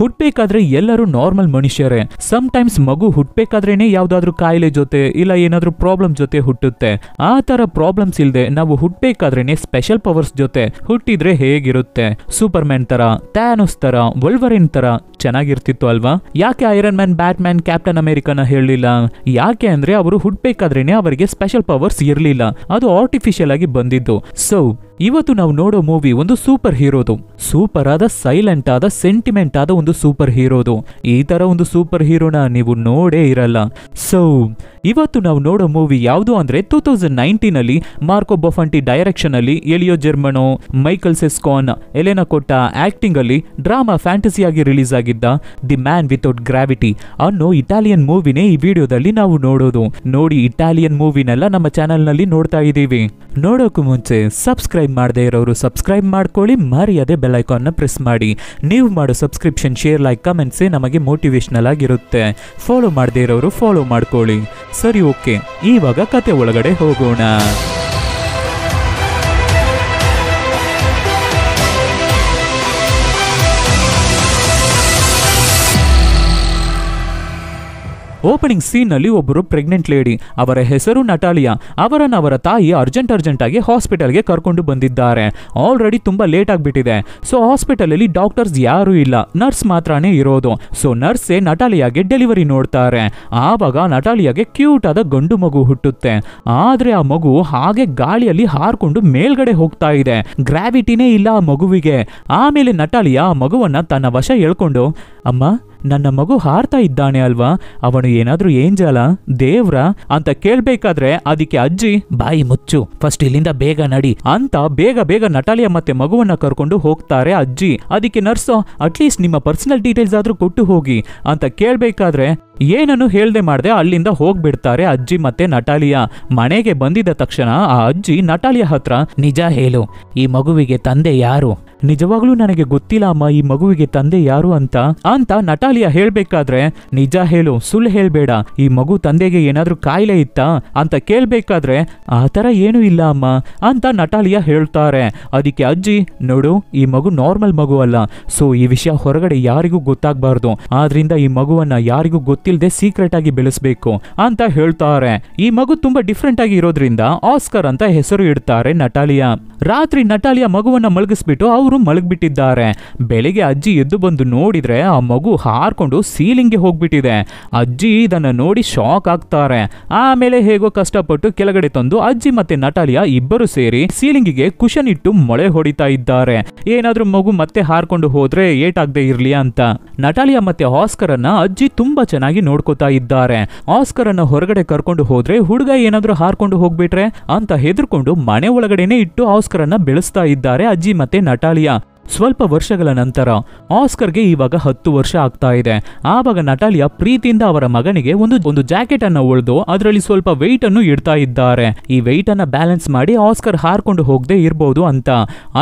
ಹುಟ್ಬೇಕಾದ್ರೆ ಎಲ್ಲರೂ ನಾರ್ಮಲ್ ಮನುಷ್ಯರೇ some times ಮಗು ಹುಟ್ಟಬೇಕಾದ್ರೇನೆ ಯಾವ್ದಾದ್ರು ಕಾಯಿಲೆ ಜೊತೆ ಇಲ್ಲ ಏನಾದ್ರು ಪ್ರಾಬ್ಲಮ್ ಜೊತೆ ಹುಟ್ಟುತ್ತೆ ಆ ತರ ಪ್ರಾಬ್ಲಮ್ಸ್ ಇಲ್ಲದೆ ನಾವು ಹುಟ್ಟಬೇಕಾದ್ರೇನೆ ಸ್ಪೆಷಲ್ ಪವರ್ಸ್ ಜೊತೆ ಹುಟ್ಟಿದ್ರೆ ಹೇಗಿರುತ್ತೆ ಸೂಪರ್ ಮ್ಯಾನ್ ತರ ತ್ಯಾನೋಸ್ ತರ ವಲ್ವರಿನ್ ತರ ಚೆನ್ನಾಗಿರ್ತಿತ್ತು ಅಲ್ವಾ ಯಾಕೆ iron man batman captain ಅಮೆರಿಕನ ಹೇಳಲಿಲ್ಲ ಯಾಕೆ ಅಂದ್ರೆ ಅವರು ಹುಟ್ಬೇಕಾದ್ರೇನೆ ಅವರಿಗೆ ಸ್ಪೆಷಲ್ ಪವರ್ಸ್ ಇರಲಿಲ್ಲ ಅದು ಆರ್ಟಿಫಿಷಿಯಲ್ ಆಗಿ ಬಂದಿದ್ದು ಸೊ ಇವತ್ತು ನಾವು ನೋಡೋ ಮೂವಿ ಒಂದು ಸೂಪರ್ ಹೀರೋದು ಸೂಪರ್ ಆದ ಸೈಲೆಂಟ್ ಆದ ಸೆಂಟಿಮೆಂಟ್ ಆದ ಒಂದು ಸೂಪರ್ ಹೀರೋದು ಈ ತರ ಒಂದು ಸೂಪರ್ ಹೀರೋನ ನೀವು ನೋಡೇ ಇರಲ್ಲ ಸೊ ಇವತ್ತು ನಾವು ನೋಡೋ ಮೂವಿ ಯಾವುದು ಅಂದ್ರೆ ಟೂ ತೌಸಂಡ್ ನೈನ್ಟೀನ್ ಅಲ್ಲಿ ಮಾರ್ಕೋ ಬೊಫಂಟಿ ಡೈರೆಕ್ಷನ್ ಅಲ್ಲಿ Elio Germano Michela Cescon Elena Cotta acting ಅಲ್ಲಿ ಡ್ರಾಮಾ ಫ್ಯಾಂಟಸಿ ಆಗಿ ರಿಲೀಸ್ ಆಗಿದ್ದ ದಿ ಮ್ಯಾನ್ ವಿತೌಟ್ ಗ್ರಾವಿಟಿ ಅನ್ನೋ ಇಟಾಲಿಯನ್ ಮೂವಿನೇ ಈ ವಿಡಿಯೋದಲ್ಲಿ ನಾವು ನೋಡೋದು ನೋಡಿ ಇಟಾಲಿಯನ್ ಮೂವಿನೆಲ್ಲ ನಮ್ಮ ಚಾನೆಲ್ ನಲ್ಲಿ ನೋಡ್ತಾ ಇದ್ದೀವಿ ನೋಡೋಕು ಮುಂಚೆ ಸಬ್ಸ್ಕ್ರೈಬ್ ಸಬ್ಸ್ಕ್ರೈಬ್ ಮಾಡದೇ ಇರೋರು ಸಬ್ಸ್ಕ್ರೈಬ್ ಮಾಡ್ಕೊಳ್ಳಿ ಮರ್ಯಾದೆ ಬೆಲ್ಲೈಕಾನ್ನ ಪ್ರೆಸ್ ಮಾಡಿ ನೀವು ಮಾಡೋ ಸಬ್ಸ್ಕ್ರಿಪ್ಷನ್ ಶೇರ್ ಲೈಕ್ ಕಮೆಂಟ್ಸೇ ನಮಗೆ ಮೋಟಿವೇಶ್ನಲ್ ಆಗಿರುತ್ತೆ ಫಾಲೋ ಮಾಡದೇ ಇರೋರು ಫಾಲೋ ಮಾಡ್ಕೊಳ್ಳಿ ಸರಿ ಓಕೆ ಇವಾಗ ಕತೆ ಒಳಗಡೆ ಹೋಗೋಣ ಓಪನಿಂಗ್ ಸೀನ್ ನಲ್ಲಿ ಒಬ್ಬರು ಪ್ರೆಗ್ನೆಂಟ್ ಲೇಡಿ ಅವರ ಹೆಸರು ನಟಾಲಿಯಾ ಅವರನ್ನು ಅವರ ತಾಯಿ ಅರ್ಜೆಂಟ್ ಅರ್ಜೆಂಟ್ ಆಗಿ ಹಾಸ್ಪಿಟಲ್ಗೆ ಕರ್ಕೊಂಡು ಬಂದಿದ್ದಾರೆ ಆಲ್ರೆಡಿ ತುಂಬ ಲೇಟ್ ಆಗಿಬಿಟ್ಟಿದೆ ಸೊ ಹಾಸ್ಪಿಟಲಲ್ಲಿ ಡಾಕ್ಟರ್ಸ್ ಯಾರೂ ಇಲ್ಲ ನರ್ಸ್ ಮಾತ್ರನೇ ಇರೋದು ಸೊ ನರ್ಸೇ ನಟಾಲಿಯಾಗೆ ಡೆಲಿವರಿ ನೋಡ್ತಾರೆ ಆವಾಗ ನಟಾಲಿಯಾಗೆ ಕ್ಯೂಟ್ ಆದ ಗಂಡು ಮಗು ಹುಟ್ಟುತ್ತೆ ಆದ್ರೆ ಆ ಮಗು ಹಾಗೆ ಗಾಳಿಯಲ್ಲಿ ಹಾರ್ಕೊಂಡು ಮೇಲ್ಗಡೆ ಹೋಗ್ತಾ ಇದೆ ಗ್ರಾವಿಟಿನೇ ಇಲ್ಲ ಆ ಮಗುವಿಗೆ ಆಮೇಲೆ ನಟಾಲಿಯಾ ಆ ಮಗುವನ್ನು ತನ್ನ ವಶ ಹೇಳ್ಕೊಂಡು ಅಮ್ಮ ನನ್ನ ಮಗು ಹಾರ್ತಾ ಇದ್ದಾನೆ ಅಲ್ವಾ ಅವನು ಏನಾದ್ರೂ ಏಂಜಲ ದೇವ್ರ ಅಂತ ಕೇಳ್ಬೇಕಾದ್ರೆ ಅದಕ್ಕೆ ಅಜ್ಜಿ ಬಾಯಿ ಮುಚ್ಚು ಫಸ್ಟ್ ಇಲ್ಲಿಂದ ಬೇಗ ನಡಿ ಅಂತ ಬೇಗ ಬೇಗ ನಟಾಲಿಯ ಮತ್ತೆ ಮಗುವನ್ನ ಕರ್ಕೊಂಡು ಹೋಗ್ತಾರೆ ಅಜ್ಜಿ ಅದಕ್ಕೆ ನರ್ಸೋ ಅಟ್ಲೀಸ್ಟ್ ನಿಮ್ಮ ಪರ್ಸನಲ್ ಡೀಟೇಲ್ಸ್ ಆದ್ರೂ ಕೊಟ್ಟು ಹೋಗಿ ಅಂತ ಕೇಳ್ಬೇಕಾದ್ರೆ ಏನನ್ನು ಹೇಳ್ದೆ ಮಾಡದೆ ಅಲ್ಲಿಂದ ಹೋಗ್ಬಿಡ್ತಾರೆ ಅಜ್ಜಿ ಮತ್ತೆ ನಟಾಲಿಯಾ ಮನೆಗೆ ಬಂದಿದ್ದ ತಕ್ಷಣ ಆ ಅಜ್ಜಿ ನಟಾಲಿಯ ಹತ್ರ ನಿಜ ಹೇಳು ಈ ಮಗುವಿಗೆ ತಂದೆ ಯಾರು ನಿಜವಾಗ್ಲೂ ನನಗೆ ಗೊತ್ತಿಲ್ಲ ಅಮ್ಮ ಈ ಮಗುವಿಗೆ ತಂದೆ ಯಾರು ಅಂತ ಅಂತ ನಟಾಲಿಯಾ ಹೇಳ್ಬೇಕಾದ್ರೆ ನಿಜ ಹೇಳು ಸುಳ್ಳು ಹೇಳ್ಬೇಡ ಈ ಮಗು ತಂದೆಗೆ ಏನಾದ್ರೂ ಕಾಯಿಲೆ ಇತ್ತಾ ಅಂತ ಕೇಳ್ಬೇಕಾದ್ರೆ ಆತರ ಏನು ಏನೂ ಇಲ್ಲ ಅಮ್ಮ ಅಂತ ನಟಾಲಿಯಾ ಹೇಳ್ತಾರೆ ಅದಕ್ಕೆ ಅಜ್ಜಿ ನೋಡು ಈ ಮಗು ನಾರ್ಮಲ್ ಮಗು ಅಲ್ಲ ಸೊ ಈ ವಿಷಯ ಹೊರಗಡೆ ಯಾರಿಗೂ ಗೊತ್ತಾಗ್ಬಾರ್ದು ಆದ್ರಿಂದ ಈ ಮಗುವನ್ನ ಯಾರಿಗೂ ಗೊತ್ತ ಗೊತ್ತಿಲ್ಲದೆ ಸೀಕ್ರೆಟ್ ಆಗಿ ಬೆಳೆಸಬೇಕು ಅಂತ ಹೇಳ್ತಾರೆ ಈ ಮಗು ತುಂಬಾ ಡಿಫ್ರೆಂಟ್ ಆಗಿ ಇರೋದ್ರಿಂದ ಆಸ್ಕರ್ ಅಂತ ಹೆಸರು ಇಡ್ತಾರೆ ನಟಾಲಿಯಾ ರಾತ್ರಿ ನಟಾಲಿಯಾ ಮಗುವನ್ನ ಮಲಗಿಸ್ಬಿಟ್ಟು ಅವರು ಮಲಗಿಬಿಟ್ಟಿದ್ದಾರೆ ಬೆಳಿಗ್ಗೆ ಅಜ್ಜಿ ಎದ್ದು ಬಂದು ನೋಡಿದ್ರೆ ಆ ಮಗು ಹಾರ್ಕೊಂಡು ಗೆ ಹೋಗ್ಬಿಟ್ಟಿದೆ ಅಜ್ಜಿ ಇದನ್ನ ನೋಡಿ ಶಾಕ್ ಆಗ್ತಾರೆ ಆಮೇಲೆ ಹೇಗೋ ಕಷ್ಟಪಟ್ಟು ಕೆಳಗಡೆ ತಂದು ಅಜ್ಜಿ ಮತ್ತೆ ನಟಾಲಿಯಾ ಇಬ್ಬರು ಸೇರಿ ಸೀಲಿಂಗಿಗೆ ಕುಶನ್ ಇಟ್ಟು ಮೊಳೆ ಹೊಡಿತಾ ಇದ್ದಾರೆ ಏನಾದ್ರೂ ಮಗು ಮತ್ತೆ ಹಾರ್ಕೊಂಡು ಹೋದ್ರೆ ಏಟಾಗದೆ ಇರ್ಲಿ ಅಂತ ನಟಾಲಿಯಾ ಮತ್ತೆ ಆಸ್ಕರ್ ಅನ್ನ ಅಜ್ಜಿ ತುಂಬಾ ಚೆನ್ನಾಗಿ ಚೆನ್ನಾಗಿ ನೋಡ್ಕೋತಾ ಇದ್ದಾರೆ ಆಸ್ಕರ್ ಅನ್ನ ಹೊರಗಡೆ ಕರ್ಕೊಂಡು ಹೋದ್ರೆ ಹುಡುಗ ಏನಾದ್ರೂ ಹಾರ್ಕೊಂಡು ಹೋಗ್ಬಿಟ್ರೆ ಅಂತ ಹೆದರ್ಕೊಂಡು ಮನೆ ಒಳಗಡೆನೆ ಇಟ್ಟು ಆಸ್ಕರ್ ಅನ್ನ ಬೆಳೆಸ್ತಾ ಇದ್ದಾರೆ ಅಜ್ಜಿ ಮತ್ತೆ ನಟಾಲಿಯಾ ಸ್ವಲ್ಪ ವರ್ಷಗಳ ನಂತರ ಆಸ್ಕರ್ಗೆ ಇವಾಗ ಹತ್ತು ವರ್ಷ ಆಗ್ತಾ ಇದೆ ಆವಾಗ ನಟಾಲಿಯ ಪ್ರೀತಿಯಿಂದ ಅವರ ಮಗನಿಗೆ ಒಂದು ಒಂದು ಜಾಕೆಟ್ ಅನ್ನ ಉಳಿದು ಅದರಲ್ಲಿ ಸ್ವಲ್ಪ ವೆಯ್ಟ್ ಅನ್ನು ಇಡ್ತಾ ಇದ್ದಾರೆ ಈ ವೆಯ್ಟ್ ಅನ್ನ ಬ್ಯಾಲೆನ್ಸ್ ಮಾಡಿ ಆಸ್ಕರ್ ಹಾರ್ಕೊಂಡು ಹೋಗದೆ ಇರಬಹುದು ಅಂತ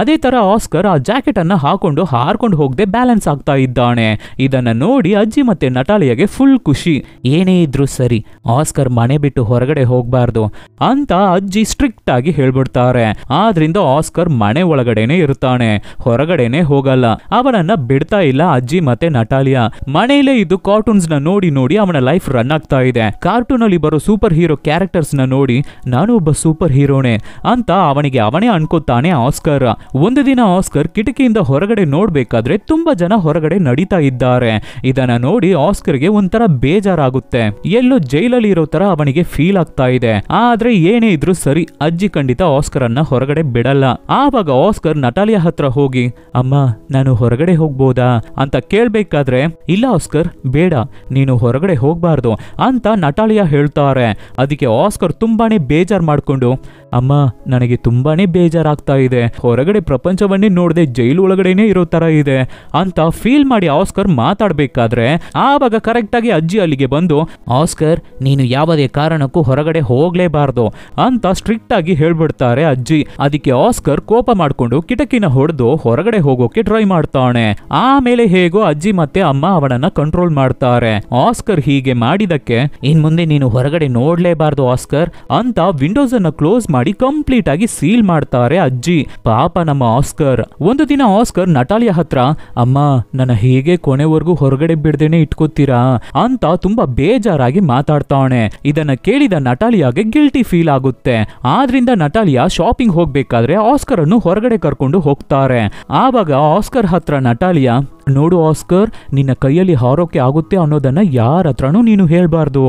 ಅದೇ ತರ ಆಸ್ಕರ್ ಆ ಜಾಕೆಟ್ ಅನ್ನ ಹಾಕೊಂಡು ಹಾರ್ಕೊಂಡು ಹೋಗದೆ ಬ್ಯಾಲೆನ್ಸ್ ಆಗ್ತಾ ಇದ್ದಾನೆ ಇದನ್ನ ನೋಡಿ ಅಜ್ಜಿ ಮತ್ತೆ ನಟಾಲಿಯಾಗೆ ಫುಲ್ ಖುಷಿ ಏನೇ ಇದ್ರೂ ಸರಿ ಆಸ್ಕರ್ ಮನೆ ಬಿಟ್ಟು ಹೊರಗಡೆ ಹೋಗಬಾರ್ದು ಅಂತ ಅಜ್ಜಿ ಸ್ಟ್ರಿಕ್ಟ್ ಆಗಿ ಹೇಳ್ಬಿಡ್ತಾರೆ ಆದ್ರಿಂದ ಆಸ್ಕರ್ ಮನೆ ಒಳಗಡೆನೆ ಇರ್ತಾನೆ ಹೊರಗಡೆ ಹೊರಗಡೆನೆ ಹೋಗಲ್ಲ ಅವನನ್ನ ಬಿಡ್ತಾ ಇಲ್ಲ ಅಜ್ಜಿ ಮತ್ತೆ ನಟಾಲಿಯಾ ಮನೆಯಲ್ಲೇ ಇದ್ದು ಕಾರ್ಟೂನ್ಸ್ ನ ನೋಡಿ ನೋಡಿ ಅವನ ಲೈಫ್ ರನ್ ಆಗ್ತಾ ಇದೆ ಕಾರ್ಟೂನ್ ಅಲ್ಲಿ ಬರೋ ಸೂಪರ್ ಹೀರೋ ಕ್ಯಾರೆಕ್ಟರ್ಸ್ ನ ನೋಡಿ ನಾನು ಒಬ್ಬ ಸೂಪರ್ ಹೀರೋನೆ ಅಂತ ಅವನಿಗೆ ಅವನೇ ಅನ್ಕೋತಾನೆ ಆಸ್ಕರ್ ಒಂದು ದಿನ ಆಸ್ಕರ್ ಕಿಟಕಿಯಿಂದ ಹೊರಗಡೆ ನೋಡ್ಬೇಕಾದ್ರೆ ತುಂಬಾ ಜನ ಹೊರಗಡೆ ನಡೀತಾ ಇದ್ದಾರೆ ಇದನ್ನ ನೋಡಿ ಆಸ್ಕರ್ ಗೆ ಒಂಥರ ಬೇಜಾರಾಗುತ್ತೆ ಎಲ್ಲೋ ಜೈಲಲ್ಲಿ ಇರೋ ತರ ಅವನಿಗೆ ಫೀಲ್ ಆಗ್ತಾ ಇದೆ ಆದ್ರೆ ಏನೇ ಇದ್ರೂ ಸರಿ ಅಜ್ಜಿ ಖಂಡಿತ ಆಸ್ಕರ್ ಅನ್ನ ಹೊರಗಡೆ ಬಿಡಲ್ಲ ಆವಾಗ ಆಸ್ಕರ್ ನಟಾಲಿಯಾ ಹತ್ರ ಹೋಗಿ ಅಮ್ಮ ನಾನು ಹೊರಗಡೆ ಹೋಗ್ಬೋದಾ ಅಂತ ಕೇಳಬೇಕಾದ್ರೆ ಇಲ್ಲ ಆಸ್ಕರ್ ಬೇಡ ನೀನು ಹೊರಗಡೆ ಹೋಗಬಾರ್ದು ಅಂತ ನಟಾಳಿಯ ಹೇಳ್ತಾರೆ ಅದಕ್ಕೆ ಆಸ್ಕರ್ ತುಂಬಾನೇ ಬೇಜಾರು ಮಾಡಿಕೊಂಡು ಅಮ್ಮ ನನಗೆ ತುಂಬಾನೇ ಬೇಜಾರಾಗ್ತಾ ಇದೆ ಹೊರಗಡೆ ಪ್ರಪಂಚವನ್ನೇ ನೋಡದೆ ಜೈಲು ಒಳಗಡೆನೇ ಇರೋ ತರ ಇದೆ ಅಂತ ಫೀಲ್ ಮಾಡಿ ಆಸ್ಕರ್ ಮಾತಾಡಬೇಕಾದ್ರೆ ಆವಾಗ ಕರೆಕ್ಟಾಗಿ ಅಜ್ಜಿ ಅಲ್ಲಿಗೆ ಬಂದು ಆಸ್ಕರ್ ನೀನು ಯಾವುದೇ ಕಾರಣಕ್ಕೂ ಹೊರಗಡೆ ಹೋಗ್ಲೇಬಾರ್ದು ಅಂತ ಸ್ಟ್ರಿಕ್ಟ್ ಆಗಿ ಹೇಳ್ಬಿಡ್ತಾರೆ ಅಜ್ಜಿ ಅದಕ್ಕೆ ಆಸ್ಕರ್ ಕೋಪ ಮಾಡಿಕೊಂಡು ಕಿಟಕಿನ ಹೊಡೆದು ಹೊರಗಡೆ ಹೊರಗಡೆ ಹೋಗೋಕೆ ಟ್ರೈ ಮಾಡ್ತಾನೆ ಆಮೇಲೆ ಹೇಗೋ ಅಜ್ಜಿ ಮತ್ತೆ ಅಮ್ಮ ಅವನನ್ನ ಕಂಟ್ರೋಲ್ ಮಾಡ್ತಾರೆ ಆಸ್ಕರ್ ಹೀಗೆ ಮಾಡಿದಕ್ಕೆ ಇನ್ ಮುಂದೆ ನೀನು ಹೊರಗಡೆ ನೋಡ್ಲೇಬಾರ್ದು ಆಸ್ಕರ್ ಅಂತ ವಿಂಡೋಸ್ ಅನ್ನ ಕ್ಲೋಸ್ ಮಾಡಿ ಕಂಪ್ಲೀಟ್ ಆಗಿ ಸೀಲ್ ಮಾಡ್ತಾರೆ ಅಜ್ಜಿ ಪಾಪ ನಮ್ಮ ಆಸ್ಕರ್ ಒಂದು ದಿನ ಆಸ್ಕರ್ ನಟಾಲಿಯ ಹತ್ರ ಅಮ್ಮ ನನ್ನ ಹೇಗೆ ಕೊನೆವರೆಗೂ ಹೊರಗಡೆ ಬಿಡ್ದೇನೆ ಇಟ್ಕೋತೀರಾ ಅಂತ ತುಂಬಾ ಬೇಜಾರಾಗಿ ಮಾತಾಡ್ತಾವಣೆ ಇದನ್ನ ಕೇಳಿದ ನಟಾಲಿಯಾಗೆ ಗಿಲ್ಟಿ ಫೀಲ್ ಆಗುತ್ತೆ ಆದ್ರಿಂದ ನಟಾಲಿಯಾ ಶಾಪಿಂಗ್ ಹೋಗ್ಬೇಕಾದ್ರೆ ಆಸ್ಕರ್ ಅನ್ನು ಹೊರಗಡೆ ಕರ್ಕೊಂಡು ಹೋಗ್ತಾರೆ आवग आस्कर् हत्र नटालिया ನೋಡು ಆಸ್ಕರ್ ನಿನ್ನ ಕೈಯಲ್ಲಿ ಹಾರೋಕೆ ಆಗುತ್ತೆ ಅನ್ನೋದನ್ನ ಯಾರ ಹತ್ರನೂ ನೀನು ಹೇಳಬಾರ್ದು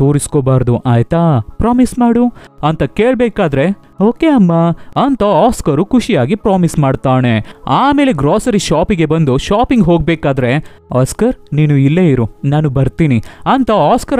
ತೋರಿಸ್ಕೋಬಾರ್ದು ಆಯ್ತಾ ಪ್ರಾಮಿಸ್ ಮಾಡು ಅಂತ ಕೇಳಬೇಕಾದ್ರೆ ಓಕೆ ಅಮ್ಮ ಅಂತ ಆಸ್ಕರು ಖುಷಿಯಾಗಿ ಪ್ರಾಮಿಸ್ ಮಾಡ್ತಾನೆ ಆಮೇಲೆ ಗ್ರಾಸರಿ ಶಾಪಿಗೆ ಬಂದು ಶಾಪಿಂಗ್ ಹೋಗಬೇಕಾದ್ರೆ ಆಸ್ಕರ್ ನೀನು ಇಲ್ಲೇ ಇರು ನಾನು ಬರ್ತೀನಿ ಅಂತ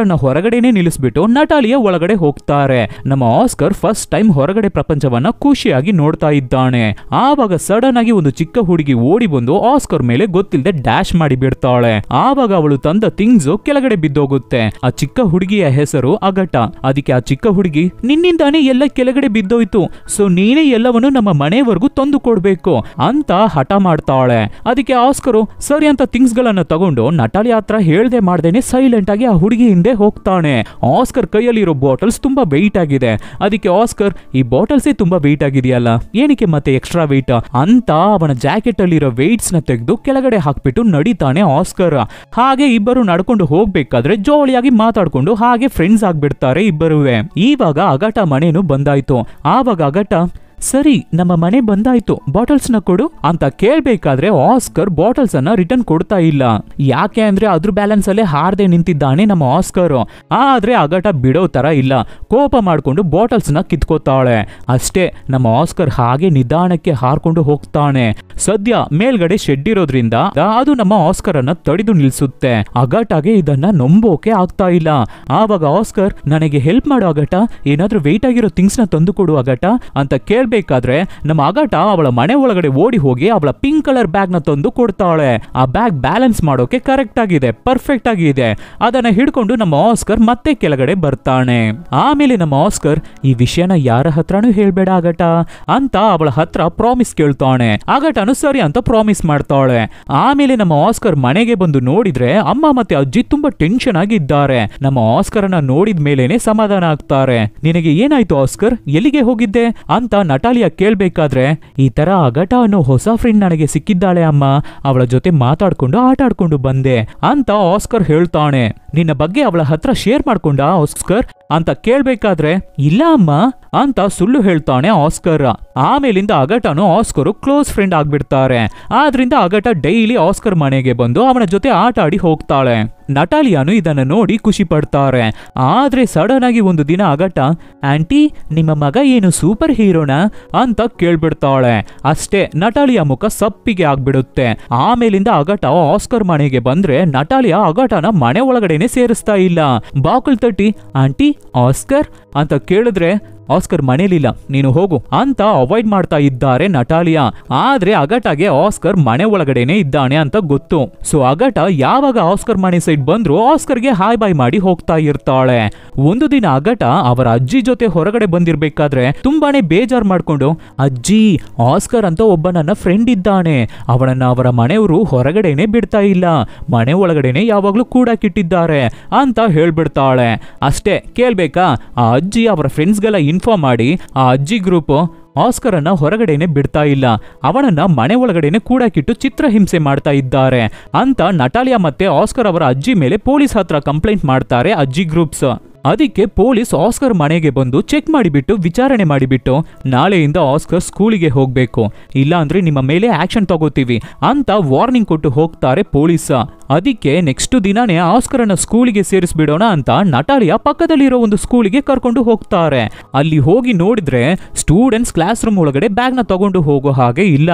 ಅನ್ನ ಹೊರಗಡೆನೇ ನಿಲ್ಲಿಸ್ಬಿಟ್ಟು ನಟಾಲಿಯ ಒಳಗಡೆ ಹೋಗ್ತಾರೆ ನಮ್ಮ ಆಸ್ಕರ್ ಫಸ್ಟ್ ಟೈಮ್ ಹೊರಗಡೆ ಪ್ರಪಂಚವನ್ನ ಖುಷಿಯಾಗಿ ನೋಡ್ತಾ ಇದ್ದಾನೆ ಆವಾಗ ಸಡನ್ ಆಗಿ ಒಂದು ಚಿಕ್ಕ ಹುಡುಗಿ ಓಡಿ ಬಂದು ಆಸ್ಕರ್ ಮೇಲೆ ಗೊತ್ತಿಲ್ಲ ಡ್ಯಾಶ್ ಮಾಡಿ ಬಿಡ್ತಾಳೆ ಆವಾಗ ಅವಳು ತಂದ ಥಿಂಗ್ಸ್ ಕೆಳಗಡೆ ಬಿದ್ದೋಗುತ್ತೆ ಆ ಚಿಕ್ಕ ಹುಡುಗಿಯ ಹೆಸರು ಅಗಟ ಅದಕ್ಕೆ ಆ ಚಿಕ್ಕ ಹುಡುಗಿ ನಿನ್ನಿಂದಾನೇ ಎಲ್ಲ ಕೆಳಗಡೆ ಬಿದ್ದೋಯ್ತು ಸೊ ನೀನೇ ಎಲ್ಲವನ್ನು ನಮ್ಮ ಮನೆವರೆಗೂ ತಂದು ಕೊಡ್ಬೇಕು ಅಂತ ಹಠ ಮಾಡ್ತಾಳೆ ಅದಕ್ಕೆ ಆಸ್ಕರ್ ಸರಿ ಅಂತ ಥಿಂಗ್ಸ್ ಗಳನ್ನ ತಗೊಂಡು ನಟಾಲಿ ಹತ್ರ ಹೇಳದೆ ಮಾಡ್ದೇನೆ ಸೈಲೆಂಟ್ ಆಗಿ ಆ ಹುಡುಗಿ ಹಿಂದೆ ಹೋಗ್ತಾನೆ ಆಸ್ಕರ್ ಕೈಯಲ್ಲಿರೋ ಬಾಟಲ್ಸ್ ತುಂಬಾ ವೆಯ್ಟ್ ಆಗಿದೆ ಅದಕ್ಕೆ ಆಸ್ಕರ್ ಈ ಬಾಟಲ್ಸೇ ತುಂಬಾ ವೆಯ್ಟ್ ಆಗಿದೆಯಲ್ಲ ಏನಕ್ಕೆ ಮತ್ತೆ ಎಕ್ಸ್ಟ್ರಾ ವೆಯ್ಟ್ ಅಂತ ಅವನ ಜಾಕೆಟ್ ಅಲ್ಲಿರೋ ವೆಯ್ಟ್ಸ್ ನ ತೆಗೆದು ಕೆಳಗಡೆ ಹಾಕ್ಬಿಟ್ಟು ನಡೀತಾನೆ ಆಸ್ಕರ್ ಹಾಗೆ ಇಬ್ಬರು ನಡ್ಕೊಂಡು ಹೋಗ್ಬೇಕಾದ್ರೆ ಜೋಳಿಯಾಗಿ ಮಾತಾಡ್ಕೊಂಡು ಹಾಗೆ ಫ್ರೆಂಡ್ಸ್ ಆಗ್ಬಿಡ್ತಾರೆ ಇಬ್ಬರುವೆ ಇವಾಗ ಅಗಟ ಮನೇನು ಬಂದಾಯ್ತು ಆವಾಗ ಅಗಟ ಸರಿ ನಮ್ಮ ಮನೆ ಬಂದಾಯ್ತು ನ ಕೊಡು ಅಂತ ಕೇಳ್ಬೇಕಾದ್ರೆ ಆಸ್ಕರ್ ಬಾಟಲ್ಸ್ ಅನ್ನ ರಿಟರ್ನ್ ಕೊಡ್ತಾ ಇಲ್ಲ ಯಾಕೆ ಅಂದ್ರೆ ಅದ್ರ ಬ್ಯಾಲೆನ್ಸ್ ಅಲ್ಲೇ ಹಾರದೆ ನಿಂತಿದ್ದಾನೆ ನಮ್ಮ ಆಸ್ಕರ್ ಆದ್ರೆ ಅಗಟ ಬಿಡೋ ತರ ಇಲ್ಲ ಕೋಪ ಮಾಡಿಕೊಂಡು ಬಾಟಲ್ಸ್ ನ ಕಿತ್ಕೋತಾಳೆ ಅಷ್ಟೇ ನಮ್ಮ ಆಸ್ಕರ್ ಹಾಗೆ ನಿಧಾನಕ್ಕೆ ಹಾರ್ಕೊಂಡು ಹೋಗ್ತಾನೆ ಸದ್ಯ ಮೇಲ್ಗಡೆ ಶೆಡ್ ಇರೋದ್ರಿಂದ ಅದು ನಮ್ಮ ಆಸ್ಕರ್ ಅನ್ನ ತಡೆದು ನಿಲ್ಸುತ್ತೆ ಅಗಟಾಗೆ ಇದನ್ನ ನಂಬೋಕೆ ಆಗ್ತಾ ಇಲ್ಲ ಆವಾಗ ಆಸ್ಕರ್ ನನಗೆ ಹೆಲ್ಪ್ ಮಾಡೋ ಅಗಟ ಏನಾದ್ರೂ ವೆಯ್ಟ್ ಆಗಿರೋ ಥಿಂಗ್ಸ್ ನ ತಂದು ಕೊಡು ಅಗಟ ಅಂತ ಕೇಳ್ ಇರ್ಬೇಕಾದ್ರೆ ನಮ್ಮ ಆಗಟ ಅವಳ ಮನೆ ಒಳಗಡೆ ಓಡಿ ಹೋಗಿ ಅವಳ ಪಿಂಕ್ ಕಲರ್ ಬ್ಯಾಗ್ ನ ತಂದು ಕೊಡ್ತಾಳೆ ಆ ಬ್ಯಾಗ್ ಬ್ಯಾಲೆನ್ಸ್ ಮಾಡೋಕೆ ಕರೆಕ್ಟ್ ಆಗಿದೆ ಪರ್ಫೆಕ್ಟ್ ಆಗಿದೆ ಅದನ್ನ ಹಿಡ್ಕೊಂಡು ನಮ್ಮ ಆಸ್ಕರ್ ಮತ್ತೆ ಕೆಳಗಡೆ ಬರ್ತಾನೆ ಆಮೇಲೆ ನಮ್ಮ ಆಸ್ಕರ್ ಈ ವಿಷಯನ ಯಾರ ಹತ್ರನೂ ಹೇಳ್ಬೇಡ ಆಗಟ ಅಂತ ಅವಳ ಹತ್ರ ಪ್ರಾಮಿಸ್ ಕೇಳ್ತಾನೆ ಆಗಟನು ಸರಿ ಅಂತ ಪ್ರಾಮಿಸ್ ಮಾಡ್ತಾಳೆ ಆಮೇಲೆ ನಮ್ಮ ಆಸ್ಕರ್ ಮನೆಗೆ ಬಂದು ನೋಡಿದ್ರೆ ಅಮ್ಮ ಮತ್ತೆ ಅಜ್ಜಿ ತುಂಬಾ ಟೆನ್ಷನ್ ಆಗಿದ್ದಾರೆ ನಮ್ಮ ಆಸ್ಕರ್ ನೋಡಿದ ಮೇಲೇನೆ ಸಮಾಧಾನ ಆಗ್ತಾರೆ ನಿನಗೆ ಏನಾಯ್ತು ಆಸ್ಕರ್ ಎಲ್ಲಿಗೆ ಹೋಗಿದ್ದೆ ಅಂತ ನಟಾಲಿಯ ಕೇಳಬೇಕಾದ್ರೆ ಈ ತರ ಅಗಟ ಅನ್ನೋ ಹೊಸ ಫ್ರೆಂಡ್ ನನಗೆ ಸಿಕ್ಕಿದ್ದಾಳೆ ಅಮ್ಮ ಅವಳ ಜೊತೆ ಮಾತಾಡ್ಕೊಂಡು ಆಟಾಡ್ಕೊಂಡು ಬಂದೆ ಅಂತ ಆಸ್ಕರ್ ಹೇಳ್ತಾನೆ ನಿನ್ನ ಬಗ್ಗೆ ಅವಳ ಹತ್ರ ಶೇರ್ ಮಾಡ್ಕೊಂಡ ಆಸ್ಕರ್ ಅಂತ ಕೇಳಬೇಕಾದ್ರೆ ಇಲ್ಲ ಅಮ್ಮ ಅಂತ ಸುಳ್ಳು ಹೇಳ್ತಾನೆ ಆಸ್ಕರ್ ಆಮೇಲಿಂದ ಅಗಟನು ಆಸ್ಕರ್ ಕ್ಲೋಸ್ ಫ್ರೆಂಡ್ ಆಗ್ಬಿಡ್ತಾರೆ ಆದ್ರಿಂದ ಅಗಟ ಡೈಲಿ ಆಸ್ಕರ್ ಮನೆಗೆ ಬಂದು ಅವನ ಜೊತೆ ಆಟ ಆಡಿ ಹೋಗ್ತಾಳೆ ನಟಾಲಿಯಾನು ಇದನ್ನು ನೋಡಿ ಖುಷಿ ಪಡ್ತಾರೆ ಆದ್ರೆ ಸಡನ್ ಆಗಿ ಒಂದು ದಿನ ಅಗಟ ಆಂಟಿ ನಿಮ್ಮ ಮಗ ಏನು ಸೂಪರ್ ಹೀರೋನಾ ಅಂತ ಕೇಳ್ಬಿಡ್ತಾಳೆ ಅಷ್ಟೇ ನಟಾಲಿಯಾ ಮುಖ ಸಪ್ಪಿಗೆ ಆಗ್ಬಿಡುತ್ತೆ ಆಮೇಲಿಂದ ಅಗಟ ಆಸ್ಕರ್ ಮನೆಗೆ ಬಂದ್ರೆ ನಟಾಲಿಯಾ ಅಗಟನ ಮನೆ ಒಳಗಡೆನೆ ಸೇರಿಸ್ತಾ ಇಲ್ಲ ಬಾಕುಲ್ ತಟ್ಟಿ ಆಂಟಿ ಆಸ್ಕರ್ ಅಂತ ಕೇಳಿದ್ರೆ ಆಸ್ಕರ್ ಮನೇಲಿಲ್ಲ ನೀನು ಹೋಗು ಅಂತ ಅವಾಯ್ಡ್ ಮಾಡ್ತಾ ಇದ್ದಾರೆ ನಟಾಲಿಯಾ ಆದ್ರೆ ಅಗಟಾಗೆ ಆಸ್ಕರ್ ಮನೆ ಒಳಗಡೆನೆ ಇದ್ದಾನೆ ಅಂತ ಗೊತ್ತು ಸೊ ಅಗಟ ಯಾವಾಗ ಆಸ್ಕರ್ ಮನೆ ಸೈಡ್ ಬಂದ್ರು ಗೆ ಹಾಯ್ ಬಾಯ್ ಮಾಡಿ ಹೋಗ್ತಾ ಇರ್ತಾಳೆ ಒಂದು ದಿನ ಅಗಟ ಅವರ ಅಜ್ಜಿ ಜೊತೆ ಹೊರಗಡೆ ಬಂದಿರ್ಬೇಕಾದ್ರೆ ತುಂಬಾನೇ ಬೇಜಾರ್ ಮಾಡ್ಕೊಂಡು ಅಜ್ಜಿ ಆಸ್ಕರ್ ಅಂತ ಒಬ್ಬ ನನ್ನ ಫ್ರೆಂಡ್ ಇದ್ದಾನೆ ಅವನನ್ನ ಅವರ ಮನೆಯವರು ಹೊರಗಡೆನೆ ಬಿಡ್ತಾ ಇಲ್ಲ ಮನೆ ಒಳಗಡೆನೆ ಯಾವಾಗ್ಲೂ ಕೂಡಾಕಿಟ್ಟಿದ್ದಾರೆ ಅಂತ ಹೇಳ್ಬಿಡ್ತಾಳೆ ಅಷ್ಟೇ ಕೇಳ್ಬೇಕಾ ಆ ಅಜ್ಜಿ ಅವರ ಫ್ರೆಂಡ್ಸ್ಗೆಲ್ಲ ಇನ್ಫಾರ್ಮ್ ಮಾಡಿ ಆ ಅಜ್ಜಿ ಗ್ರೂಪ್ ಆಸ್ಕರನ್ನ ಹೊರಗಡೆನೆ ಬಿಡ್ತಾ ಇಲ್ಲ ಅವನನ್ನ ಮನೆ ಒಳಗಡೆನೆ ಚಿತ್ರ ಚಿತ್ರಹಿಂಸೆ ಮಾಡ್ತಾ ಇದ್ದಾರೆ ಅಂತ ನಟಾಲಿಯಾ ಮತ್ತೆ ಆಸ್ಕರ್ ಅವರ ಅಜ್ಜಿ ಮೇಲೆ ಪೊಲೀಸ್ ಹತ್ರ ಕಂಪ್ಲೇಂಟ್ ಮಾಡ್ತಾರೆ ಅಜ್ಜಿ ಗ್ರೂಪ್ಸ್ ಅದಕ್ಕೆ ಪೊಲೀಸ್ ಆಸ್ಕರ್ ಮನೆಗೆ ಬಂದು ಚೆಕ್ ಮಾಡಿಬಿಟ್ಟು ವಿಚಾರಣೆ ಮಾಡಿಬಿಟ್ಟು ನಾಳೆಯಿಂದ ಆಸ್ಕರ್ ಸ್ಕೂಲಿಗೆ ಹೋಗಬೇಕು ಇಲ್ಲಾಂದ್ರೆ ನಿಮ್ಮ ಮೇಲೆ ಆಕ್ಷನ್ ತಗೋತೀವಿ ಅಂತ ವಾರ್ನಿಂಗ್ ಕೊಟ್ಟು ಹೋಗ್ತಾರೆ ಪೊಲೀಸ್ ಅದಕ್ಕೆ ನೆಕ್ಸ್ಟ್ ದಿನಾನೇ ಅನ್ನ ಸ್ಕೂಲಿಗೆ ಸೇರಿಸ್ಬಿಡೋಣ ಅಂತ ನಟಾಲಿಯ ಪಕ್ಕದಲ್ಲಿರೋ ಒಂದು ಸ್ಕೂಲಿಗೆ ಕರ್ಕೊಂಡು ಹೋಗ್ತಾರೆ ಅಲ್ಲಿ ಹೋಗಿ ನೋಡಿದ್ರೆ ಸ್ಟೂಡೆಂಟ್ಸ್ ಕ್ಲಾಸ್ ರೂಮ್ ಒಳಗಡೆ ಬ್ಯಾಗ್ನ ತಗೊಂಡು ಹೋಗೋ ಹಾಗೆ ಇಲ್ಲ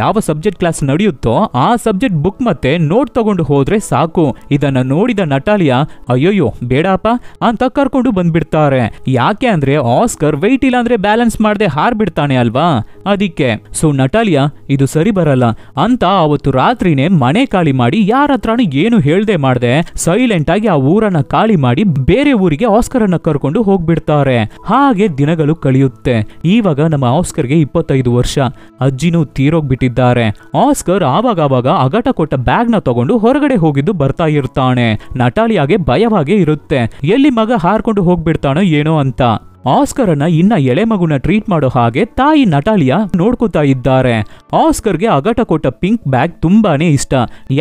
ಯಾವ ಸಬ್ಜೆಕ್ಟ್ ಕ್ಲಾಸ್ ನಡೆಯುತ್ತೋ ಆ ಸಬ್ಜೆಕ್ಟ್ ಬುಕ್ ಮತ್ತೆ ನೋಟ್ ತಗೊಂಡು ಹೋದ್ರೆ ಸಾಕು ಇದನ್ನ ನೋಡಿದ ನಟಾಲಿಯಾ ಅಯ್ಯೋಯ್ಯೋ ಬೇಡಪ್ಪ ಅಂತ ಕರ್ಕೊಂಡು ಬಂದ್ಬಿಡ್ತಾರೆ ಯಾಕೆ ಅಂದ್ರೆ ಆಸ್ಕರ್ ವೆಯ್ಟ್ ಇಲ್ಲ ಅಂದ್ರೆ ಬ್ಯಾಲೆನ್ಸ್ ಮಾಡದೆ ಹಾರ್ ಬಿಡ್ತಾನೆ ಅಲ್ವಾ ಅದಕ್ಕೆ ಸೊ ನಟಾಲಿಯಾ ಇದು ಸರಿ ಬರಲ್ಲ ಅಂತ ಅವತ್ತು ರಾತ್ರಿನೇ ಮನೆ ಖಾಲಿ ಮಾಡಿ ಯಾರ ಏನು ಹೇಳ್ದೆ ಮಾಡ್ದೆ ಸೈಲೆಂಟ್ ಆಗಿ ಆ ಊರನ್ನ ಖಾಲಿ ಮಾಡಿ ಬೇರೆ ಊರಿಗೆ ಆಸ್ಕರ್ ಅನ್ನ ಕರ್ಕೊಂಡು ಹೋಗ್ಬಿಡ್ತಾರೆ ಹಾಗೆ ದಿನಗಳು ಕಳೆಯುತ್ತೆ ಈವಾಗ ನಮ್ಮ ಆಸ್ಕರ್ಗೆ ಇಪ್ಪತ್ತೈದು ವರ್ಷ ಅಜ್ಜಿನೂ ತೀರೋಗ್ಬಿಟ್ಟಿದ್ದಾರೆ ಆಸ್ಕರ್ ಅವಾಗ ಅಗಟ ಕೊಟ್ಟ ಬ್ಯಾಗ್ ನ ತಗೊಂಡು ಹೊರಗಡೆ ಹೋಗಿದ್ದು ಬರ್ತಾ ಇರ್ತಾನೆ ನಟಾಲಿಯಾಗೆ ಭಯವಾಗೇ ಇರುತ್ತೆ ಎಲ್ಲಿ ಮಗ ಹಾರ್ಕೊಂಡು ಹೋಗ್ಬಿಡ್ತಾನೋ ಏನೋ ಅಂತ ಆಸ್ಕರ್ ಅನ್ನ ಇನ್ನ ಎಳೆ ಮಗುನ ಟ್ರೀಟ್ ಮಾಡೋ ಹಾಗೆ ತಾಯಿ ನಟಾಲಿಯಾ ನೋಡ್ಕೋತಾ ಇದ್ದಾರೆ ಆಸ್ಕರ್ ಗೆ ಅಗಟ ಕೊಟ್ಟ ಪಿಂಕ್ ಬ್ಯಾಗ್ ತುಂಬಾನೇ ಇಷ್ಟ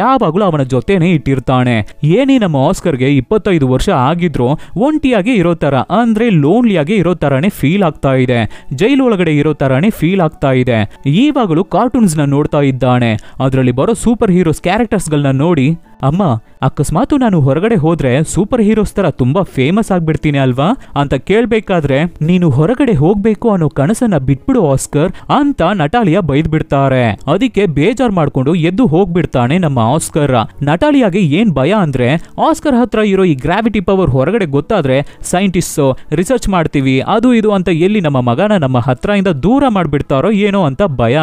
ಯಾವಾಗಲೂ ಅವನ ಜೊತೆನೇ ಇಟ್ಟಿರ್ತಾನೆ ಏನೇ ನಮ್ಮ ಗೆ ಇಪ್ಪತ್ತೈದು ವರ್ಷ ಆಗಿದ್ರು ಒಂಟಿಯಾಗಿ ಇರೋ ತರ ಅಂದ್ರೆ ಲೋನ್ಲಿಯಾಗಿ ಇರೋ ತರಾನೇ ಫೀಲ್ ಆಗ್ತಾ ಇದೆ ಜೈಲು ಒಳಗಡೆ ಇರೋ ತರಾನೇ ಫೀಲ್ ಆಗ್ತಾ ಇದೆ ಈವಾಗಲೂ ಕಾರ್ಟೂನ್ಸ್ ನ ನೋಡ್ತಾ ಇದ್ದಾನೆ ಅದರಲ್ಲಿ ಬರೋ ಸೂಪರ್ ಹೀರೋಸ್ ಕ್ಯಾರೆಕ್ಟರ್ಸ್ ಗಳನ್ನ ನೋಡಿ ಅಮ್ಮ ಅಕಸ್ಮಾತು ನಾನು ಹೊರಗಡೆ ಹೋದ್ರೆ ಸೂಪರ್ ಹೀರೋಸ್ ತರ ತುಂಬಾ ಫೇಮಸ್ ಆಗ್ಬಿಡ್ತೀನಿ ಅಲ್ವಾ ಅಂತ ಕೇಳ್ಬೇಕಾದ್ರೆ ನೀನು ಹೊರಗಡೆ ಹೋಗ್ಬೇಕು ಅನ್ನೋ ಕನಸನ್ನ ಬಿಟ್ಬಿಡು ಆಸ್ಕರ್ ಅಂತ ನಟಾಲಿಯಾ ಬೈದ್ ಬಿಡ್ತಾರೆ ಅದಕ್ಕೆ ಬೇಜಾರ್ ಮಾಡ್ಕೊಂಡು ಎದ್ದು ಹೋಗ್ಬಿಡ್ತಾನೆ ನಮ್ಮ ಆಸ್ಕರ್ ನಟಾಲಿಯಾಗೆ ಏನ್ ಭಯ ಅಂದ್ರೆ ಆಸ್ಕರ್ ಹತ್ರ ಇರೋ ಈ ಗ್ರಾವಿಟಿ ಪವರ್ ಹೊರಗಡೆ ಗೊತ್ತಾದ್ರೆ ಸೈಂಟಿಸ್ಟ್ ರಿಸರ್ಚ್ ಮಾಡ್ತೀವಿ ಅದು ಇದು ಅಂತ ಎಲ್ಲಿ ನಮ್ಮ ಮಗನ ನಮ್ಮ ಹತ್ರ ಇಂದ ದೂರ ಮಾಡ್ಬಿಡ್ತಾರೋ ಏನೋ ಅಂತ ಭಯ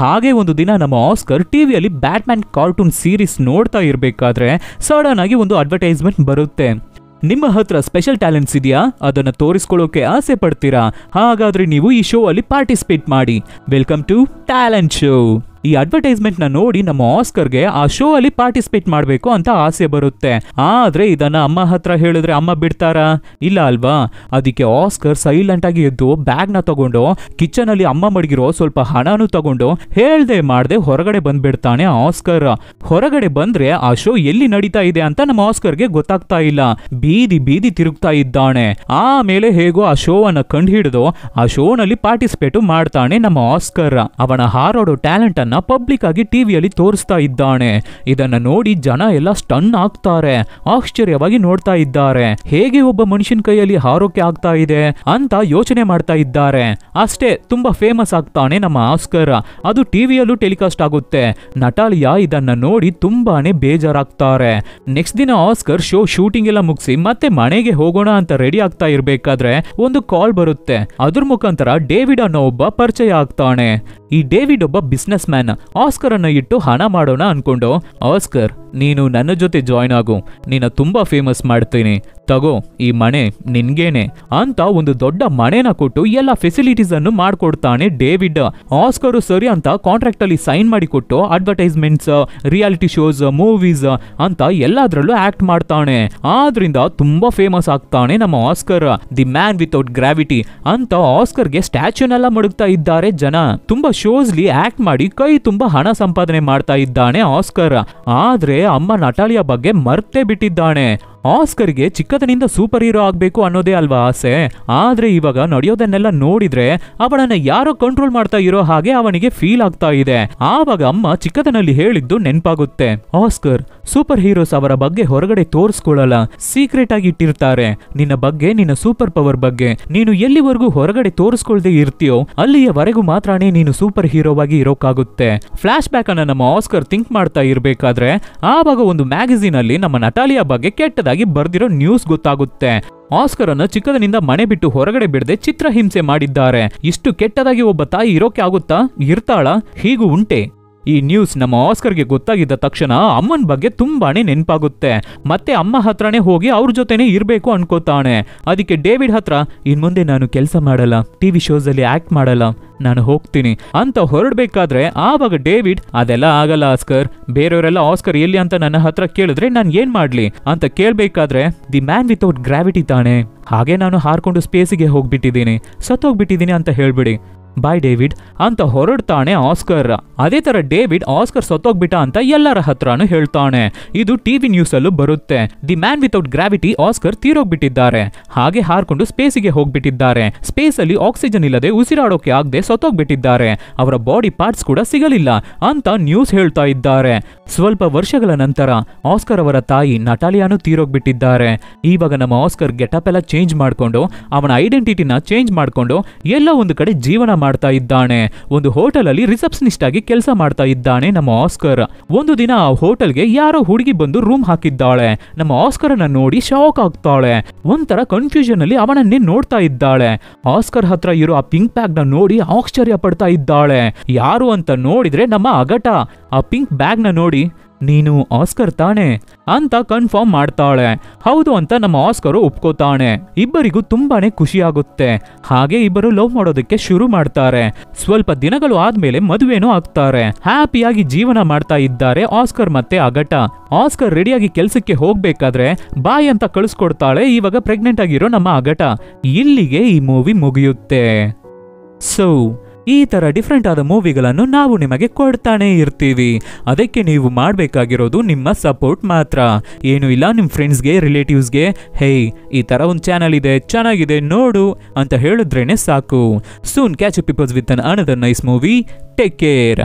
ಹಾಗೆ ಒಂದು ದಿನ ನಮ್ಮ ಆಸ್ಕರ್ ಟಿವಿಯಲ್ಲಿ ಬ್ಯಾಟ್ಮ್ಯಾನ್ ಕಾರ್ಟೂನ್ ಸೀರೀಸ್ ನೋಡ್ತಾ ಇರಬೇಕಾದ್ರೆ ಸಡನ್ ಆಗಿ ಒಂದು ಅಡ್ವರ್ಟೈಸ್ಮೆಂಟ್ ಬರುತ್ತೆ ನಿಮ್ಮ ಹತ್ರ ಸ್ಪೆಷಲ್ ಟ್ಯಾಲೆಂಟ್ಸ್ ಇದೆಯಾ ಅದನ್ನು ತೋರಿಸ್ಕೊಳ್ಳೋಕೆ ಆಸೆ ಪಡ್ತೀರಾ ಹಾಗಾದ್ರೆ ನೀವು ಈ ಶೋ ಅಲ್ಲಿ ಪಾರ್ಟಿಸಿಪೇಟ್ ಮಾಡಿ ವೆಲ್ಕಮ್ ಟು ಟ್ಯಾಲೆಂಟ್ ಶೋ ಈ ಅಡ್ವರ್ಟೈಸ್ಮೆಂಟ್ ನ ನೋಡಿ ನಮ್ಮ ಆಸ್ಕರ್ ಗೆ ಆ ಶೋ ಅಲ್ಲಿ ಪಾರ್ಟಿಸಿಪೇಟ್ ಮಾಡಬೇಕು ಅಂತ ಆಸೆ ಬರುತ್ತೆ ಆದ್ರೆ ಇದನ್ನ ಅಮ್ಮ ಹತ್ರ ಹೇಳಿದ್ರೆ ಅಮ್ಮ ಬಿಡ್ತಾರಾ ಇಲ್ಲ ಅಲ್ವಾ ಅದಕ್ಕೆ ಆಸ್ಕರ್ ಸೈಲೆಂಟ್ ಆಗಿ ಎದ್ದು ಬ್ಯಾಗ್ ನ ತಗೊಂಡು ಕಿಚನ್ ಅಲ್ಲಿ ಅಮ್ಮ ಮಡಗಿರೋ ಸ್ವಲ್ಪ ಹಣನು ತಗೊಂಡು ಹೇಳ್ದೆ ಮಾಡದೆ ಹೊರಗಡೆ ಬಂದ್ಬಿಡ್ತಾನೆ ಆಸ್ಕರ್ ಹೊರಗಡೆ ಬಂದ್ರೆ ಆ ಶೋ ಎಲ್ಲಿ ನಡೀತಾ ಇದೆ ಅಂತ ನಮ್ಮ ಆಸ್ಕರ್ ಗೆ ಗೊತ್ತಾಗ್ತಾ ಇಲ್ಲ ಬೀದಿ ಬೀದಿ ತಿರುಗ್ತಾ ಇದ್ದಾನೆ ಆಮೇಲೆ ಹೇಗೋ ಆ ಅನ್ನ ಕಂಡು ಹಿಡಿದು ಆ ನಲ್ಲಿ ಪಾರ್ಟಿಸಿಪೇಟ್ ಮಾಡ್ತಾನೆ ನಮ್ಮ ಆಸ್ಕರ್ ಅವನ ಹಾರಾಡೋ ಟ್ಯಾಲೆಂಟ್ ಅನ್ನ ಪಬ್ಲಿಕ್ ಆಗಿ ಟಿವಿಯಲ್ಲಿ ತೋರಿಸ್ತಾ ಇದ್ದಾನೆ ಇದನ್ನ ನೋಡಿ ಜನ ಎಲ್ಲ ಸ್ಟನ್ ಆಗ್ತಾರೆ ಆಶ್ಚರ್ಯವಾಗಿ ನೋಡ್ತಾ ಇದ್ದಾರೆ ಹೇಗೆ ಒಬ್ಬ ಮನುಷ್ಯನ ಕೈಯಲ್ಲಿ ಆರೋಗ್ಯ ಆಗ್ತಾ ಇದೆ ಅಂತ ಯೋಚನೆ ಮಾಡ್ತಾ ಇದ್ದಾರೆ ಅಷ್ಟೇ ತುಂಬಾ ಫೇಮಸ್ ಆಗ್ತಾನೆ ನಮ್ಮ ಆಸ್ಕರ್ ಅದು ಟಿವಿಯಲ್ಲೂ ಟೆಲಿಕಾಸ್ಟ್ ಆಗುತ್ತೆ ನಟಾಲಿಯಾ ಇದನ್ನ ನೋಡಿ ತುಂಬಾನೇ ಬೇಜಾರಾಗ್ತಾರೆ ನೆಕ್ಸ್ಟ್ ದಿನ ಆಸ್ಕರ್ ಶೋ ಶೂಟಿಂಗ್ ಎಲ್ಲ ಮುಗಿಸಿ ಮತ್ತೆ ಮನೆಗೆ ಹೋಗೋಣ ಅಂತ ರೆಡಿ ಆಗ್ತಾ ಇರ್ಬೇಕಾದ್ರೆ ಒಂದು ಕಾಲ್ ಬರುತ್ತೆ ಅದ್ರ ಮುಖಾಂತರ ಡೇವಿಡ್ ಅನ್ನೋ ಒಬ್ಬ ಪರಿಚಯ ಆಗ್ತಾನೆ ಈ ಡೇವಿಡ್ ಒಬ್ಬ ಬಿಸ್ನೆಸ್ ಮ್ಯಾನ್ ಆಸ್ಕರ್ ಅನ್ನು ಇಟ್ಟು ಹಣ ಮಾಡೋಣ ಅನ್ಕೊಂಡು ಆಸ್ಕರ್ ನೀನು ನನ್ನ ಜೊತೆ ಜಾಯ್ನ್ ಆಗು ನಿನ್ನ ತುಂಬಾ ಫೇಮಸ್ ಮಾಡ್ತೀನಿ ತಗೋ ಈ ಮನೆ ನಿನ್ಗೇನೆ ಅಂತ ಒಂದು ದೊಡ್ಡ ಮನೆನ ಕೊಟ್ಟು ಎಲ್ಲ ಫೆಸಿಲಿಟೀಸ್ ಅನ್ನು ಮಾಡ್ಕೊಡ್ತಾನೆ ಡೇವಿಡ್ ಆಸ್ಕರು ಸರಿ ಅಂತ ಕಾಂಟ್ರಾಕ್ಟ್ ಅಲ್ಲಿ ಸೈನ್ ಮಾಡಿಕೊಟ್ಟು ಅಡ್ವರ್ಟೈಸ್ಮೆಂಟ್ಸ್ ರಿಯಾಲಿಟಿ ಶೋಸ್ ಮೂವೀಸ್ ಅಂತ ಎಲ್ಲದರಲ್ಲೂ ಆಕ್ಟ್ ಮಾಡ್ತಾನೆ ಆದ್ರಿಂದ ತುಂಬಾ ಫೇಮಸ್ ಆಗ್ತಾನೆ ನಮ್ಮ Oscar the man without gravity ಅಂತ ಆಸ್ಕರ್ ಗೆ ಸ್ಟ್ಯಾಚ್ಯೂನೆಲ್ಲ ಮಡಗ್ತಾ ಇದ್ದಾರೆ ಜನ ತುಂಬಾ ಶೋಸ್ಲಿ ಆಕ್ಟ್ ಮಾಡಿ ಕೈ ತುಂಬಾ ಹಣ ಸಂಪಾದನೆ ಮಾಡ್ತಾ ಇದ್ದಾನೆ ಆಸ್ಕರ್ ಆದ್ರೆ ಅಮ್ಮ ನಟಾಲಿಯ ಬಗ್ಗೆ ಮರ್ತೇ ಬಿಟ್ಟಿದ್ದಾನೆ ಆಸ್ಕರ್ಗೆ ಚಿಕ್ಕದನಿಂದ ಸೂಪರ್ ಹೀರೋ ಆಗಬೇಕು ಅನ್ನೋದೇ ಅಲ್ವಾ ಆಸೆ ಆದ್ರೆ ಇವಾಗ ನಡೆಯೋದನ್ನೆಲ್ಲ ನೋಡಿದ್ರೆ ಅವಳನ್ನ ಯಾರೋ ಕಂಟ್ರೋಲ್ ಮಾಡ್ತಾ ಇರೋ ಹಾಗೆ ಅವನಿಗೆ ಫೀಲ್ ಆಗ್ತಾ ಇದೆ ಆವಾಗ ಅಮ್ಮ ಚಿಕ್ಕದನಲ್ಲಿ ಹೇಳಿದ್ದು ನೆನ್ಪಾಗುತ್ತೆ ಆಸ್ಕರ್ ಸೂಪರ್ ಹೀರೋಸ್ ಅವರ ಬಗ್ಗೆ ಹೊರಗಡೆ ತೋರಿಸ್ಕೊಳ್ಳಲ್ಲ ಸೀಕ್ರೆಟ್ ಆಗಿ ಇಟ್ಟಿರ್ತಾರೆ ನಿನ್ನ ಬಗ್ಗೆ ನಿನ್ನ ಸೂಪರ್ ಪವರ್ ಬಗ್ಗೆ ನೀನು ಎಲ್ಲಿವರೆಗೂ ಹೊರಗಡೆ ತೋರಿಸ್ಕೊಳ್ದೆ ಇರ್ತೀಯೋ ಅಲ್ಲಿಯವರೆಗೂ ಮಾತ್ರನೇ ನೀನು ಸೂಪರ್ ಹೀರೋವಾಗಿ ಇರೋಕ್ಕಾಗುತ್ತೆ ಫ್ಲಾಶ್ ಬ್ಯಾಕ್ ಅನ್ನ ನಮ್ಮ ಆಸ್ಕರ್ ಥಿಂಕ್ ಮಾಡ್ತಾ ಇರಬೇಕಾದ್ರೆ ಆವಾಗ ಒಂದು ಮ್ಯಾಗಝೀನ್ ಅಲ್ಲಿ ನಮ್ಮ ನಟಾಲಿಯಾ ಬಗ್ಗೆ ಕೆಟ್ಟದಾಗಿ ಆಗಿ ಬರ್ದಿರೋ ನ್ಯೂಸ್ ಗೊತ್ತಾಗುತ್ತೆ ಆಸ್ಕರ್ ಅನ್ನು ಚಿಕ್ಕದನಿಂದ ಮನೆ ಬಿಟ್ಟು ಹೊರಗಡೆ ಬಿಡದೆ ಹಿಂಸೆ ಮಾಡಿದ್ದಾರೆ ಇಷ್ಟು ಕೆಟ್ಟದಾಗಿ ಒಬ್ಬ ತಾಯಿ ಇರೋಕೆ ಆಗುತ್ತಾ ಇರ್ತಾಳ ಹೀಗೂ ಉಂಟೆ ಈ ನ್ಯೂಸ್ ನಮ್ಮ ಆಸ್ಕರ್ಗೆ ಗೊತ್ತಾಗಿದ್ದ ತಕ್ಷಣ ಅಮ್ಮನ ಬಗ್ಗೆ ತುಂಬಾನೇ ನೆನಪಾಗುತ್ತೆ ಮತ್ತೆ ಅಮ್ಮ ಹತ್ರನೇ ಹೋಗಿ ಅವ್ರ ಜೊತೆನೆ ಇರಬೇಕು ಅನ್ಕೋತಾನೆ ಅದಕ್ಕೆ ಡೇವಿಡ್ ಹತ್ರ ಇನ್ಮುಂದೆ ನಾನು ಕೆಲಸ ಮಾಡಲ್ಲ ಟಿವಿ ಶೋಸ್ ಅಲ್ಲಿ ಆಕ್ಟ್ ಮಾಡಲ್ಲ ನಾನು ಹೋಗ್ತೀನಿ ಅಂತ ಹೊರಡ್ಬೇಕಾದ್ರೆ ಆವಾಗ ಡೇವಿಡ್ ಅದೆಲ್ಲ ಆಗಲ್ಲ ಆಸ್ಕರ್ ಬೇರೆಯವರೆಲ್ಲ ಆಸ್ಕರ್ ಎಲ್ಲಿ ಅಂತ ನನ್ನ ಹತ್ರ ಕೇಳಿದ್ರೆ ನಾನು ಏನ್ ಮಾಡ್ಲಿ ಅಂತ ಕೇಳ್ಬೇಕಾದ್ರೆ ದಿ ಮ್ಯಾನ್ ವಿತೌಟ್ ಗ್ರಾವಿಟಿ ತಾನೆ ಹಾಗೆ ನಾನು ಹಾರ್ಕೊಂಡು ಸ್ಪೇಸಿಗೆ ಹೋಗ್ಬಿಟ್ಟಿದ್ದೀನಿ ಸತ್ತೋಗ್ಬಿಟ್ಟಿದ್ದೀನಿ ಅಂತ ಹೇಳ್ಬಿಡಿ ಬಾಯ್ ಡೇವಿಡ್ ಅಂತ ಹೊರಡ್ತಾನೆ ಆಸ್ಕರ್ ಅದೇ ತರ ಡೇವಿಡ್ ಆಸ್ಕರ್ ಸತ್ತೋಗ್ಬಿಟ್ಟ ಅಂತ ಎಲ್ಲರ ಹತ್ರನು ಹೇಳ್ತಾನೆ ಇದು ಟಿವಿ ನ್ಯೂಸ್ ಅಲ್ಲೂ ಬರುತ್ತೆ the man without gravity Oscar ತೀರೋಗ್ಬಿಟ್ಟಿದ್ದಾರೆ ಹಾಗೆ ಹಾರ್ಕೊಂಡು ಸ್ಪೇಸಿಗೆ ಹೋಗ್ಬಿಟ್ಟಿದ್ದಾರೆ ಸ್ಪೇಸ್ ಅಲ್ಲಿ ಆಕ್ಸಿಜನ್ ಇಲ್ಲದೆ ಉಸಿರಾಡೋಕೆ ಆಗದೆ ಸತ್ತೋಗ್ಬಿಟ್ಟಿದ್ದಾರೆ ಅವರ ಬಾಡಿ ಪಾರ್ಟ್ಸ್ ಕೂಡ ಸಿಗಲಿಲ್ಲ ಅಂತ ನ್ಯೂಸ್ ಹೇಳ್ತಾ ಇದ್ದಾರೆ ಸ್ವಲ್ಪ ವರ್ಷಗಳ ನಂತರ ಆಸ್ಕರ್ ಅವರ ತಾಯಿ ನಟಾಲಿಯಾನು ತೀರೋಗ್ಬಿಟ್ಟಿದ್ದಾರೆ ಇವಾಗ ನಮ್ಮ ಆಸ್ಕರ್ ಗೆಟಪ್ ಎಲ್ಲ ಚೇಂಜ್ ಮಾಡಿಕೊಂಡು ಅವನ ಐಡೆಂಟಿಟಿನ ಚೇಂಜ್ ಮಾಡಿಕೊಂಡು ಎಲ್ಲ ಒಂದು ಕಡೆ ಜೀವನ ಮಾಡ್ತಾ ಇದ್ದಾನೆ ಒಂದು ಹೋಟೆಲ್ ಅಲ್ಲಿ ರಿಸೆಪ್ಷನಿಸ್ಟ್ ಆಗಿ ಕೆಲಸ ಮಾಡ್ತಾ ಇದ್ದಾನೆ ನಮ್ಮ ಆಸ್ಕರ್ ಒಂದು ದಿನ ಆ ಹೋಟೆಲ್ಗೆ ಯಾರೋ ಹುಡುಗಿ ಬಂದು ರೂಮ್ ಹಾಕಿದ್ದಾಳೆ ನಮ್ಮ ಆಸ್ಕರ್ ಅನ್ನ ನೋಡಿ ಶಾಕ್ ಆಗ್ತಾಳೆ ಒಂಥರ ಕನ್ಫ್ಯೂಷನ್ ಅಲ್ಲಿ ಅವನನ್ನೇ ನೋಡ್ತಾ ಇದ್ದಾಳೆ ಆಸ್ಕರ್ ಹತ್ರ ಇರೋ ಆ ಪಿಂಕ್ ಬ್ಯಾಗ್ ನ ನೋಡಿ ಆಶ್ಚರ್ಯ ಪಡ್ತಾ ಇದ್ದಾಳೆ ಯಾರು ಅಂತ ನೋಡಿದ್ರೆ ನಮ್ಮ ಅಗಟ ಆ ಪಿಂಕ್ ಬ್ಯಾಗ್ ನ ನೋಡಿ ನೀನು ಆಸ್ಕರ್ ತಾನೆ ಅಂತ ಕನ್ಫರ್ಮ್ ಮಾಡ್ತಾಳೆ ಹೌದು ಅಂತ ನಮ್ಮ ಆಸ್ಕರ್ ಒಪ್ಕೋತಾಳೆ ಇಬ್ಬರಿಗೂ ತುಂಬಾನೇ ಖುಷಿ ಆಗುತ್ತೆ ಹಾಗೆ ಇಬ್ಬರು ಲವ್ ಮಾಡೋದಕ್ಕೆ ಶುರು ಮಾಡ್ತಾರೆ ಸ್ವಲ್ಪ ದಿನಗಳು ಆದ್ಮೇಲೆ ಮದುವೆನೂ ಆಗ್ತಾರೆ ಹ್ಯಾಪಿಯಾಗಿ ಜೀವನ ಮಾಡ್ತಾ ಇದ್ದಾರೆ ಆಸ್ಕರ್ ಮತ್ತೆ ಅಗಟ ಆಸ್ಕರ್ ರೆಡಿಯಾಗಿ ಕೆಲಸಕ್ಕೆ ಹೋಗ್ಬೇಕಾದ್ರೆ ಬಾಯ್ ಅಂತ ಕಳಿಸ್ಕೊಡ್ತಾಳೆ ಇವಾಗ ಪ್ರೆಗ್ನೆಂಟ್ ಆಗಿರೋ ನಮ್ಮ ಅಗಟ ಇಲ್ಲಿಗೆ ಈ ಮೂವಿ ಮುಗಿಯುತ್ತೆ ಸೋ ಈ ಥರ ಡಿಫ್ರೆಂಟ್ ಆದ ಮೂವಿಗಳನ್ನು ನಾವು ನಿಮಗೆ ಕೊಡ್ತಾನೆ ಇರ್ತೀವಿ ಅದಕ್ಕೆ ನೀವು ಮಾಡಬೇಕಾಗಿರೋದು ನಿಮ್ಮ ಸಪೋರ್ಟ್ ಮಾತ್ರ ಏನು ಇಲ್ಲ ನಿಮ್ಮ ಫ್ರೆಂಡ್ಸ್ಗೆ ರಿಲೇಟಿವ್ಸ್ಗೆ ಹೇಯ್ ಈ ಥರ ಒಂದು ಚಾನಲ್ ಇದೆ ಚೆನ್ನಾಗಿದೆ ನೋಡು ಅಂತ ಹೇಳಿದ್ರೇನೆ ಸಾಕು soon catch peoples with an another nice movie take care